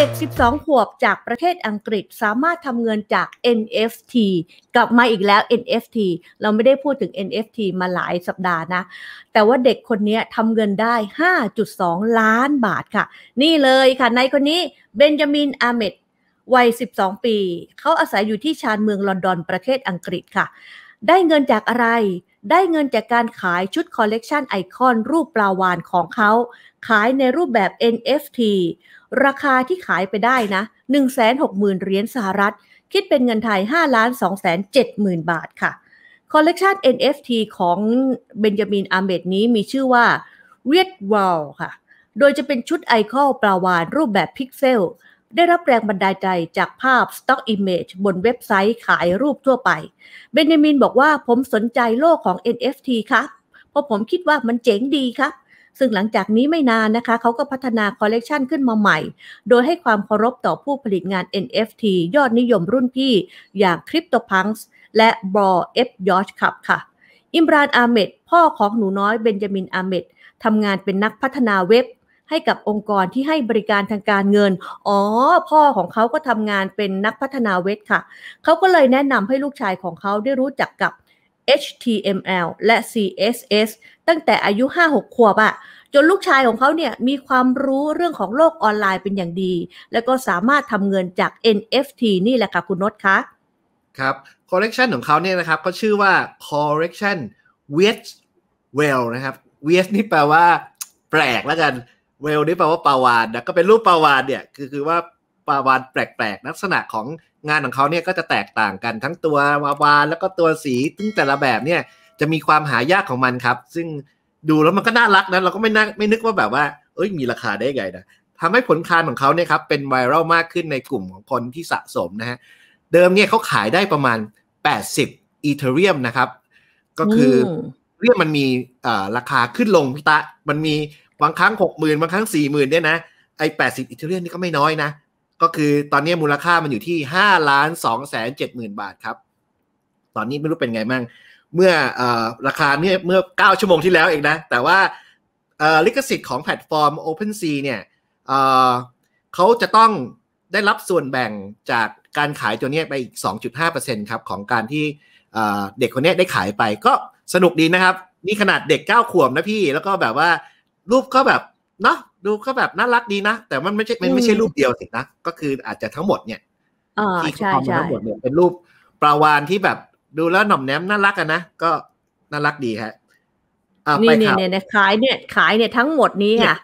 เด็ก 12 ขวบ จากประเทศอังกฤษสามารถทำเงินจาก NFT กลับมาอีกแล้ว NFT เราไม่ได้พูดถึง NFT มาหลายสัปดาห์นะ แต่ว่าเด็กคนนี้ทำเงินได้ 5.2 ล้านบาทค่ะ นี่เลยค่ะในคนนี้เบนจามินอาเมด วัย 12 ปี เขาอาศัยอยู่ที่ชานเมืองลอนดอน ประเทศอังกฤษค่ะได้เงินจากอะไร ได้เงินจากการขายชุดคอลเลกชันไอคอนรูปปลาวานของเขาขายในรูปแบบ NFT ราคาที่ขายไปได้นะ160,000เหรียญสหรัฐ คิดเป็นเงินไทย 5 2 7 0 0 0บาทค่ะ คอลเลกชัน NFT ของเบนจามินอาเมดนี้มีชื่อว่าเวียดวอลค่ะ โดยจะเป็นชุดไอคอนปลาวานรูปแบบพิกเซลได้รับแรงบันดาลใจจากภาพ Stock Image บนเว็บไซต์ขายรูปทั่วไป เบนจามินบอกว่าผมสนใจโลกของ NFT ครับ เพราะผมคิดว่ามันเจ๋งดีครับ ซึ่งหลังจากนี้ไม่นานนะคะ เขาก็พัฒนาคอลเลกชันขึ้นมาใหม่ โดยให้ความเคารพต่อผู้ผลิตงาน NFT ยอดนิยมรุ่นพี่อย่าง CryptoPunks และบอ a F y o r ช h Club ค่ะ อิมรานอาเมดพ่อของหนูน้อยเบนจามินอาเมดทำงานเป็นนักพัฒนาเว็บให้กับองค์กรที่ให้บริการทางการเงิน อ๋อ พ่อของเขาก็ทำงานเป็นนักพัฒนาเวบค่ะ เขาก็เลยแนะนำให้ลูกชายของเขาได้รู้จักกับ HTML และ CSS ตั้งแต่อายุ 5-6ขวบอะจนลูกชายของเขาเนี่ยมีความรู้เรื่องของโลกออนไลน์เป็นอย่างดี แล้วก็สามารถทำเงินจาก NFT นี่แหละค่ะคุณนศคะ ครับ คอลเลกชันของเขาเนี่ยนะครับก็ชื่อว่า Collection w e s t w e l l นะครับ w e s t นี่แปลว่า แปลกแล้วกันเวลนี่แปลว่าปาวานนะก็เป็นรูปปาวานเนี่ย คือคือว่าปาวานแปลกๆ ลักษณะของงานของเขาเนี่ยก็จะแตกต่างกันทั้งตัววาวานแล้วก็ตัวสีทึ้งแต่ละแบบเนี่ยจะมีความหายากของมันครับ ซึ่งดูแล้วมันก็น่ารักนะ เราก็ไม่น่าไม่นึกว่าแบบว่าเอ้ยมีราคาได้ไงนะทำให้ผลคานของเขาเนี่ยครับเป็นไวรัลมากขึ้นในกลุ่มของคนที่สะสมนะฮะ เดิมเนี่ยเขาขายได้ประมาณ 80อีเทเรียมนะครับ ก็คือเรียกมันมีราคาขึ้นลงพิตะมันมีบางครั้งหกหมื่นบางครั้งสี่หมื่นเนี่ยนะไอ้แปดสิบอิตาเลียนนี่ก็ไม่น้อยนะ ก็คือตอนนี้มูลค่ามันอยู่ที่ห้าล้านสองแสนเจ็ดหมื่นบาทครับ ตอนนี้ไม่รู้เป็นไงมั่งเมื่ออราคาเนี่ยเมื่อเก้าชั่วโมงที่แล้วเองนะ แต่ว่าลิขสิทธิ์ของแพลตฟอร์ม OpenSea เนี่ย เขาจะต้องได้รับส่วนแบ่งจากการขายตัวนี้ไปอีก 2.5%ครับ ของการที่เด็กคนนี้ได้ขายไปก็สนุกดีนะครับนี่ขนาดเด็ก9ขวบนะพี่แล้วก็แบบว่ารูปก็แบบเนาะดูก็แบบน่ารักดีนะ แต่มันไม่ใช่มันไม่ใช่รูปเดียวสินะ ก็คืออาจจะทั้งหมดเนี่ยที่ทำมาทั้งหมดเนี่ยเป็นรูปปลาวานที่แบบดูแล้วหน่อมแนมน่ารักอะนะก็น่ารักดีฮะนี่เนี่ยเนี่ยขายเนี่ยขายเนี่ยทั้งหมดนี้ค่ะ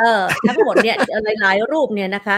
เออทั้งหมดเนี่ยหลายๆรูปเนี่ยนะคะ